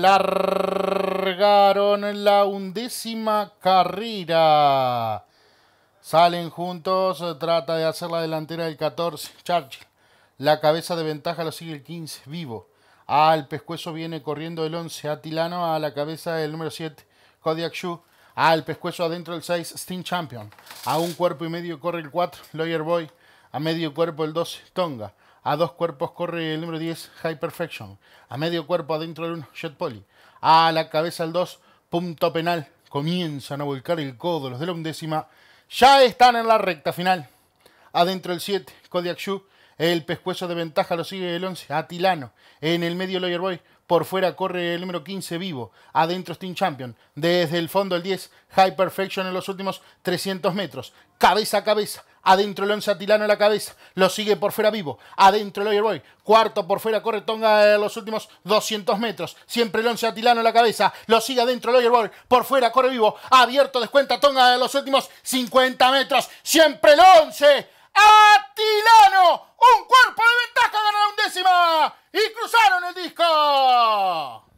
largaron la undécima carrera. Salen juntos, trata de hacer la delantera del 14, Charge. La cabeza de ventaja lo sigue el 15, vivo. Al pescuezo viene corriendo el 11, Atilano a la cabeza del número 7, Kodiak Shu. Al pescuezo adentro el 6, Steam Champion. A un cuerpo y medio corre el 4, Lawyer Boy. A medio cuerpo el 12, Tonga. A dos cuerpos corre el número 10, High Perfection. A medio cuerpo adentro del 1, Jet Poly. A la cabeza el 2, punto penal. Comienzan a volcar el codo los de la undécima. Ya están en la recta final. Adentro el 7, Kodiak Shu. El pescuezo de ventaja lo sigue el 11, Atilano. En el medio Lawyer Boy. Por fuera corre el número 15 vivo. Adentro Steam Champion. Desde el fondo el 10. High Perfection en los últimos 300 metros. Cabeza a cabeza. Adentro el 11 Atilano en la cabeza. Lo sigue por fuera vivo. Adentro el Lawyer Boy. Cuarto por fuera corre Tonga en los últimos 200 metros. Siempre el 11 Atilano en la cabeza. Lo sigue adentro el Lawyer Boy. Por fuera corre vivo. Abierto descuenta Tonga en los últimos 50 metros. Siempre el 11. Atilano. Un cuerpo de ventaja ganó la undécima. Y cruzaron el disco.